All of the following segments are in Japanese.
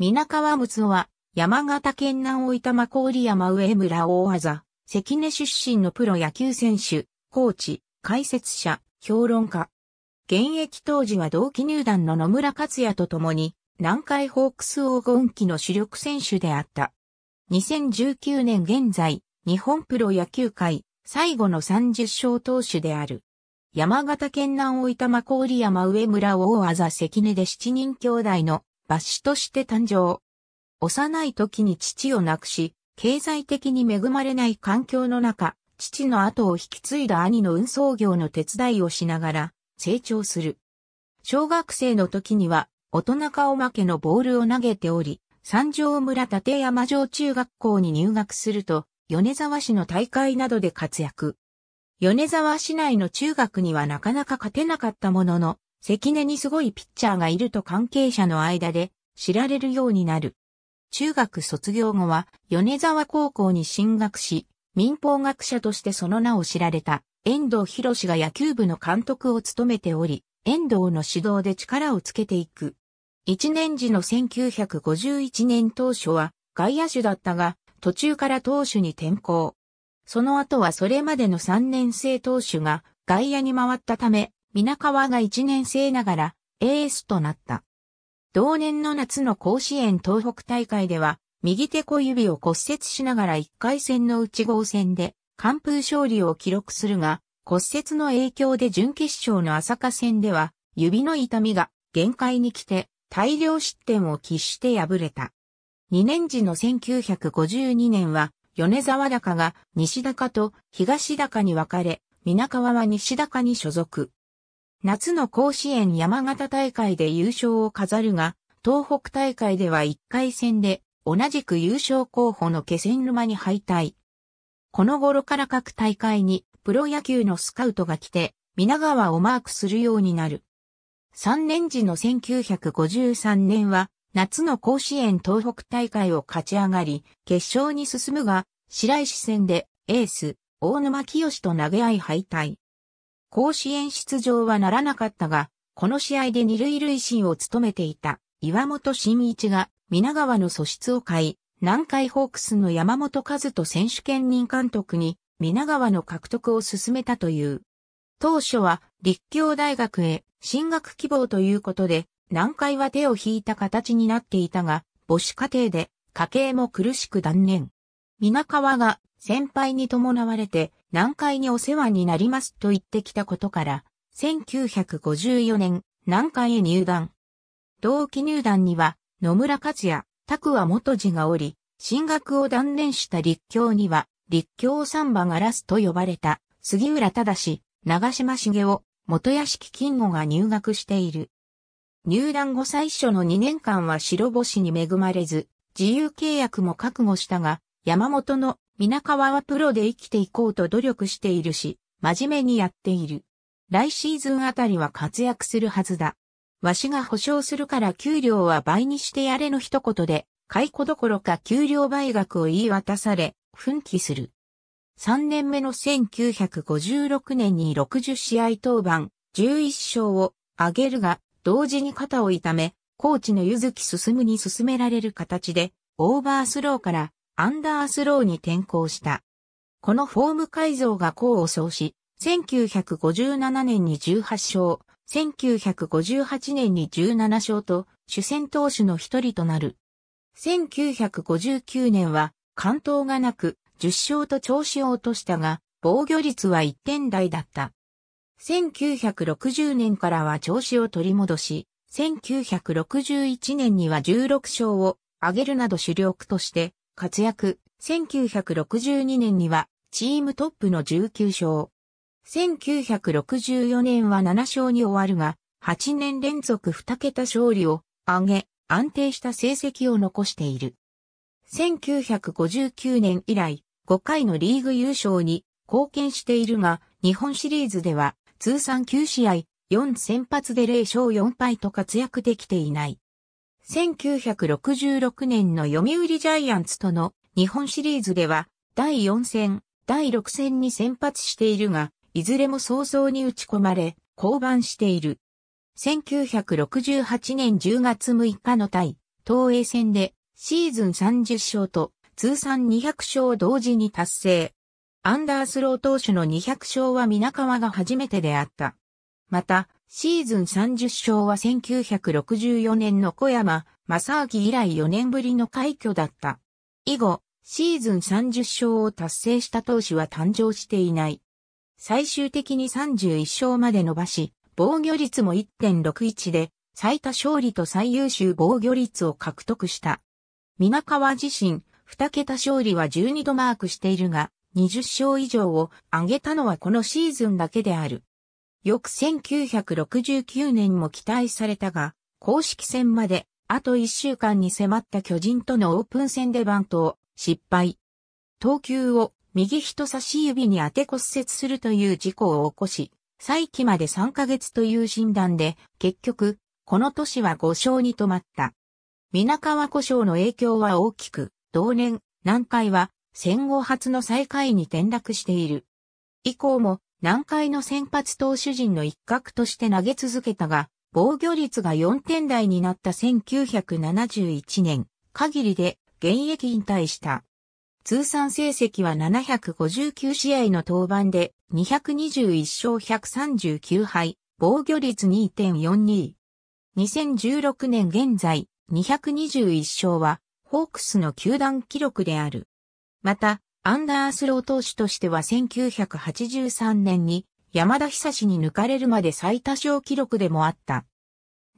皆川睦夫は、山形県南大分郡山上村大技、関根出身のプロ野球選手、コーチ、解説者、評論家。現役当時は同期入団の野村克也と共に、南海ホークス黄金期の主力選手であった。2019年現在、日本プロ野球界、最後の30勝投手である。山形県南大分郡山上村大技関根で7人兄弟の抜子として誕生。幼い時に父を亡くし、経済的に恵まれない環境の中、父の後を引き継いだ兄の運送業の手伝いをしながら成長する。小学生の時には大人顔負けのボールを投げており、三条村立山城中学校に入学すると、米沢市の大会などで活躍。米沢市内の中学にはなかなか勝てなかったものの、関根にすごいピッチャーがいると関係者の間で知られるようになる。中学卒業後は米沢高校に進学し、民法学者としてその名を知られた遠藤博士が野球部の監督を務めており、遠藤の指導で力をつけていく。一年時の1951年当初は外野手だったが、途中から投手に転向。その後はそれまでの3年生投手が外野に回ったため、皆川が1年生ながらエースとなった。同年の夏の甲子園東北大会では、右手小指を骨折しながら1回戦の内号戦で、完封勝利を記録するが、骨折の影響で準決勝の朝霞戦では、指の痛みが限界に来て、大量失点を喫して敗れた。2年時の1952年は、米沢高が西高と東高に分かれ、皆川は西高に所属。夏の甲子園山形大会で優勝を飾るが、東北大会では1回戦で同じく優勝候補の気仙沼に敗退。この頃から各大会にプロ野球のスカウトが来て、皆川をマークするようになる。3年時の1953年は、夏の甲子園東北大会を勝ち上がり、決勝に進むが、白石戦でエース、大沼清と投げ合い敗退。甲子園出場はならなかったが、この試合で二塁塁審を務めていた岩本慎一が皆川の素質を買い、南海ホークスの山本和人選手兼任監督に皆川の獲得を進めたという。当初は立教大学へ進学希望ということで、南海は手を引いた形になっていたが、母子家庭で家計も苦しく断念。皆川が先輩に伴われて南海にお世話になりますと言ってきたことから、1954年、南海へ入団。同期入団には、野村克也、拓は元次がおり、進学を断念した立教には、立教三馬がラスと呼ばれた、杉浦正、長島茂雄、元屋敷金吾が入学している。入団後最初の2年間は白星に恵まれず、自由契約も覚悟したが、山本の皆川はプロで生きていこうと努力しているし、真面目にやっている。来シーズンあたりは活躍するはずだ。わしが保証するから給料は倍にしてやれの一言で、解雇どころか給料倍額を言い渡され、奮起する。3年目の1956年に60試合登板、11勝を挙げるが、同時に肩を痛め、コーチのゆずき進むに進められる形で、オーバースローからアンダースローに転向した。このフォーム改造が功を奏し、1957年に18勝、1958年に17勝と、主戦投手の一人となる。1959年は、関東がなく、10勝と調子を落としたが、防御率は1点台だった。1960年からは調子を取り戻し、1961年には16勝を上げるなど主力として活躍、1962年にはチームトップの19勝。1964年は7勝に終わるが、8年連続2桁勝利を上げ、安定した成績を残している。1959年以来、5回のリーグ優勝に貢献しているが、日本シリーズでは通算9試合、4先発で0勝4敗と活躍できていない。1966年の読売ジャイアンツとの日本シリーズでは第4戦、第6戦に先発しているが、いずれも早々に打ち込まれ、降板している。1968年10月6日の対、東映戦でシーズン30勝と通算200勝を同時に達成。アンダースロー投手の200勝は皆川が初めてであった。また、シーズン30勝は1964年の小山正明以来4年ぶりの快挙だった。以後、シーズン30勝を達成した投手は誕生していない。最終的に31勝まで伸ばし、防御率も1.61で、最多勝利と最優秀防御率を獲得した。皆川自身、2桁勝利は12度マークしているが、20勝以上を上げたのはこのシーズンだけである。翌1969年も期待されたが、公式戦まであと1週間に迫った巨人とのオープン戦でバントを失敗。投球を右人差し指に当て骨折するという事故を起こし、再起まで3ヶ月という診断で、結局、この年は5勝に止まった。皆川故障の影響は大きく、同年、南海は戦後初の最下位に転落している。以降も南海の先発投手陣の一角として投げ続けたが、防御率が4点台になった1971年限りで現役引退した。通算成績は759試合の登板で221勝139敗、防御率2.42。2016年現在221勝はホークスの球団記録である。また、アンダースロー投手としては1983年に山田久志に抜かれるまで最多勝記録でもあった。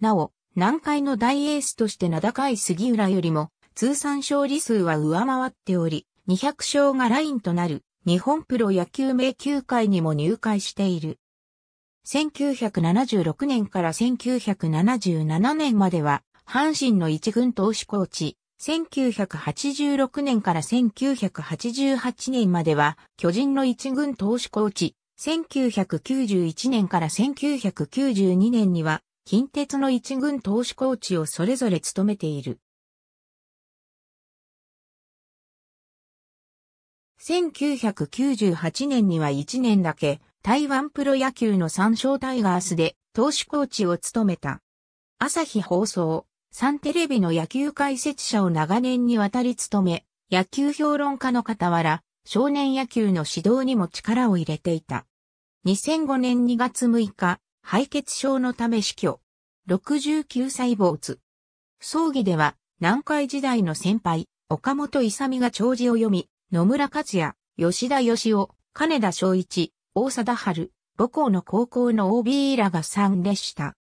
なお、南海の大エースとして名高い杉浦よりも通算勝利数は上回っており、200勝がラインとなる日本プロ野球名球会にも入会している。1976年から1977年までは阪神の一軍投手コーチ、1986年から1988年までは巨人の一軍投手コーチ、1991年から1992年には近鉄の一軍投手コーチをそれぞれ務めている。1998年には1年だけ台湾プロ野球の三勝タイガースで投手コーチを務めた。朝日放送、サンテレビの野球解説者を長年にわたり務め、野球評論家の傍ら、少年野球の指導にも力を入れていた。2005年2月6日、敗血症のため死去。69歳坊主。葬儀では、南海時代の先輩、岡本勇が長辞を読み、野村克也、吉田義雄、金田昭一、大貞春、母校の高校の OB らが参列した。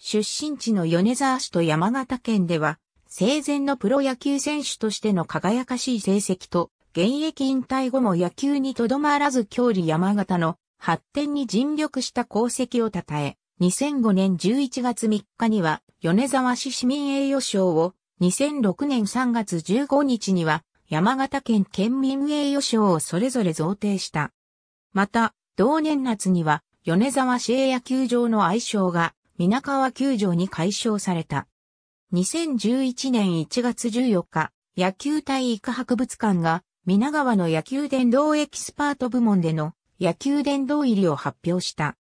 出身地の米沢市と山形県では、生前のプロ野球選手としての輝かしい成績と、現役引退後も野球にとどまらず郷里山形の発展に尽力した功績を称え、2005年11月3日には、米沢市市民栄誉賞を、2006年3月15日には、山形県県民栄誉賞をそれぞれ贈呈した。また、同年夏には、米沢市営野球場の愛称が、皆川球場に解消された。2011年1月14日、野球体育博物館が、皆川の野球殿堂エキスパート部門での野球殿堂入りを発表した。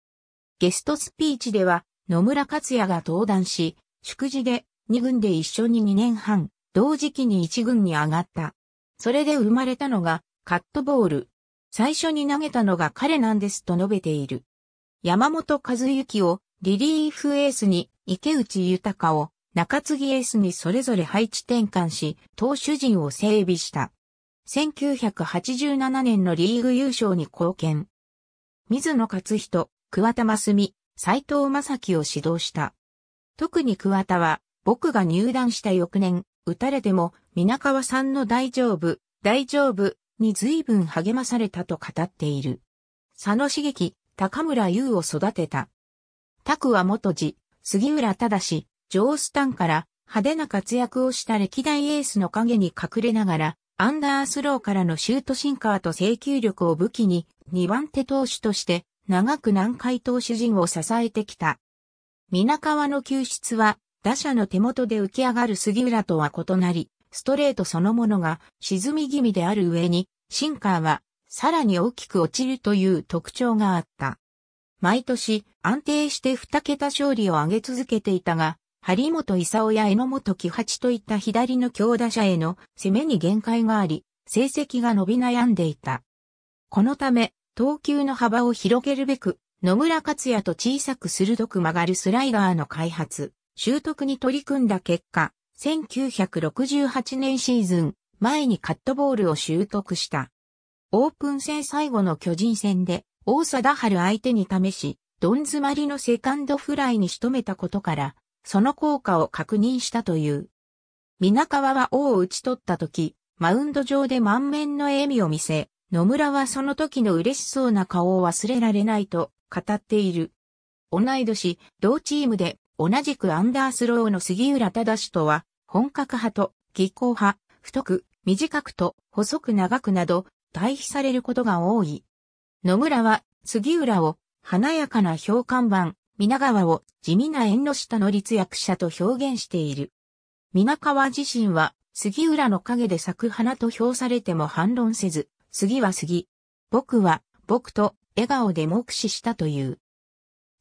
ゲストスピーチでは、野村克也が登壇し、祝辞で2軍で一緒に2年半、同時期に1軍に上がった。それで生まれたのが、カットボール。最初に投げたのが彼なんですと述べている。山本和幸をリリーフエースに池内豊を、中継ぎエースにそれぞれ配置転換し、投手陣を整備した。1987年のリーグ優勝に貢献。水野勝人、桑田真澄、斎藤正樹を指導した。特に桑田は、僕が入団した翌年、打たれても、皆川さんの大丈夫、大丈夫、に随分励まされたと語っている。佐野茂樹、高村優を育てた。タクは元次、杉浦正、ジョースタンから派手な活躍をした歴代エースの影に隠れながら、アンダースローからのシュートシンカーと制球力を武器に、2番手投手として、長く南海投手陣を支えてきた。皆川の救出は、打者の手元で浮き上がる杉浦とは異なり、ストレートそのものが沈み気味である上に、シンカーはさらに大きく落ちるという特徴があった。毎年安定して2桁勝利を挙げ続けていたが、張本勲や榎本喜八といった左の強打者への攻めに限界があり、成績が伸び悩んでいた。このため、投球の幅を広げるべく、野村克也と小さく鋭く曲がるスライダーの開発、習得に取り組んだ結果、1968年シーズン、前にカットボールを習得した。オープン戦最後の巨人戦で、大貞治相手に試し、どん詰まりのセカンドフライに仕留めたことから、その効果を確認したという。皆川は王を打ち取った時、マウンド上で満面の笑みを見せ、野村はその時の嬉しそうな顔を忘れられないと語っている。同い年、同チームで同じくアンダースローの杉浦忠とは、本格派と技巧派、太く、短くと細く長くなど、対比されることが多い。野村は杉浦を華やかな評判板、皆川を地味な縁の下の立役者と表現している。皆川自身は杉浦の陰で咲く花と評されても反論せず、杉は杉、僕は僕と笑顔で目視したという。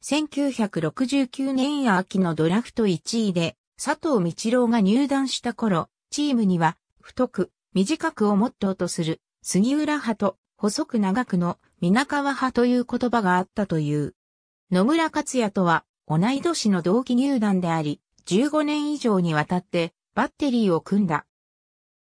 1969年秋のドラフト1位で佐藤道郎が入団した頃、チームには太く短くをモットーとする杉浦派と細く長くの皆川派という言葉があったという。野村克也とは同い年の同期入団であり、15年以上にわたってバッテリーを組んだ。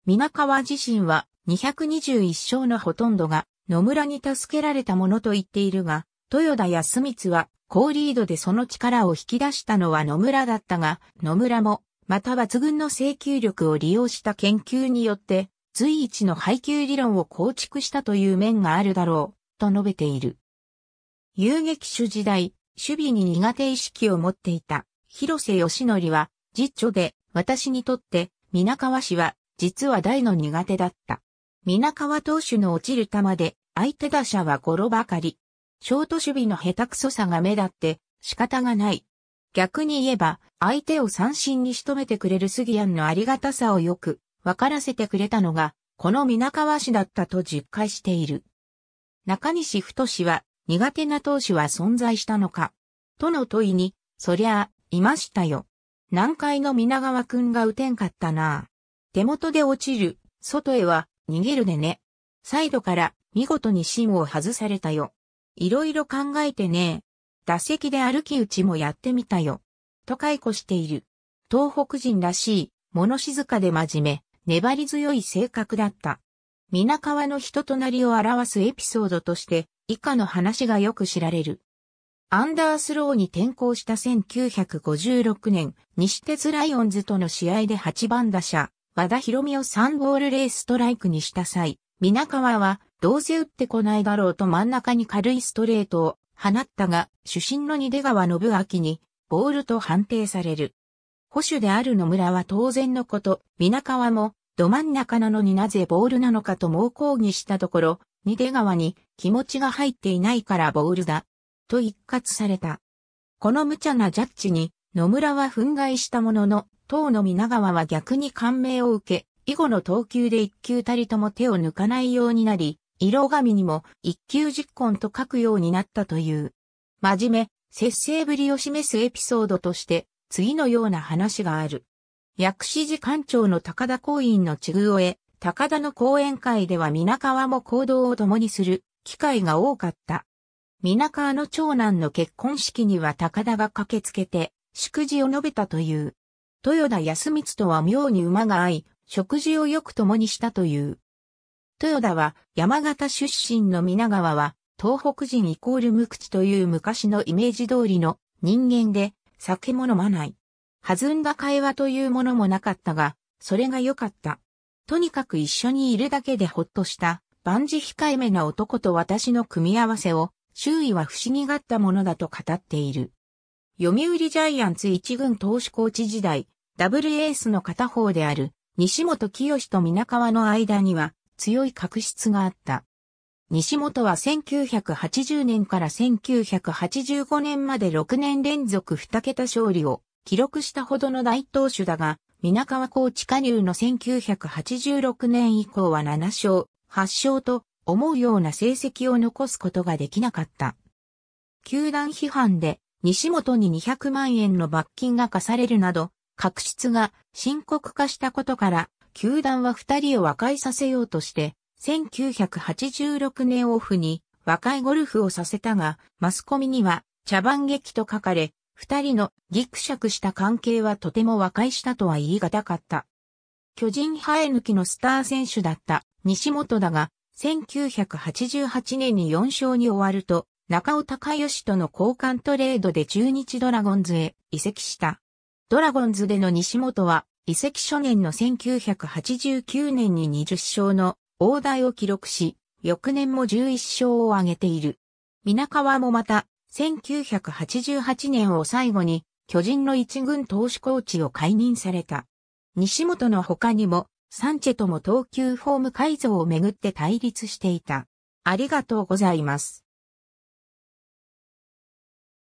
皆川自身は221勝のほとんどが野村に助けられたものと言っているが、豊田やミ光は高リードでその力を引き出したのは野村だったが、野村も、また抜群の請求力を利用した研究によって、随一の配給理論を構築したという面があるだろう、と述べている。遊撃手時代、守備に苦手意識を持っていた、広瀬義則は、実著で、私にとって、皆川氏は、実は大の苦手だった。皆川投手の落ちる球で、相手打者はゴロばかり。ショート守備の下手くそさが目立って、仕方がない。逆に言えば、相手を三振に仕留めてくれる杉谷のありがたさをよく分からせてくれたのが、この皆川氏だったと実感している。中西太氏は、苦手な投手は存在したのかとの問いに、そりゃあ、いましたよ。南海の皆川くんが打てんかったな手元で落ちる、外へは、逃げるでね。サイドから、見事に芯を外されたよ。いろいろ考えてね打席で歩き打ちもやってみたよ。と解雇している。東北人らしい、物静かで真面目、粘り強い性格だった。皆川の人となりを表すエピソードとして、以下の話がよく知られる。アンダースローに転向した1956年、西鉄ライオンズとの試合で8番打者、和田博美を3ボールレーストライクにした際、皆川は、どうせ打ってこないだろうと真ん中に軽いストレートを放ったが、主審の二出川信明に、ボールと判定される。保守である野村は当然のこと、皆川もど真ん中なのになぜボールなのかと猛抗議したところ、に出川に気持ちが入っていないからボールだ。と一括された。この無茶なジャッジに野村は憤慨したものの、当の皆川は逆に感銘を受け、以後の投球で一球たりとも手を抜かないようになり、色紙にも一球実婚と書くようになったという。真面目、節制ぶりを示すエピソードとして、次のような話がある。薬師寺館長の高田公院の地遇を得、高田の講演会では皆川も行動を共にする機会が多かった。皆川の長男の結婚式には高田が駆けつけて、祝辞を述べたという。豊田康光とは妙に馬が合い、食事をよく共にしたという。豊田は山形出身の皆川は、東北人イコール無口という昔のイメージ通りの人間で酒も飲まない。弾んだ会話というものもなかったが、それが良かった。とにかく一緒にいるだけでほっとした、万事控えめな男と私の組み合わせを、周囲は不思議がったものだと語っている。読売ジャイアンツ一軍投手コーチ時代、ダブルエースの片方である、西本清と皆川の間には、強い確執があった。西本は1980年から1985年まで6年連続2桁勝利を記録したほどの大投手だが、皆川コーチ加入の1986年以降は7勝、8勝と思うような成績を残すことができなかった。球団批判で西本に200万円の罰金が課されるなど、確執が深刻化したことから、球団は2人を和解させようとして、1986年オフに和解ゴルフをさせたが、マスコミには茶番劇と書かれ、二人のギクシャクした関係はとても和解したとは言い難かった。巨人生え抜きのスター選手だった西本だが、1988年に4勝に終わると、中尾隆義との交換トレードで中日ドラゴンズへ移籍した。ドラゴンズでの西本は、移籍初年の1989年に20勝の大台を記録し、翌年も11勝を挙げている。皆川もまた、1988年を最後に巨人の一軍投手コーチを解任された。西本の他にもサンチェとも投球フォーム改造をめぐって対立していた。ありがとうございます。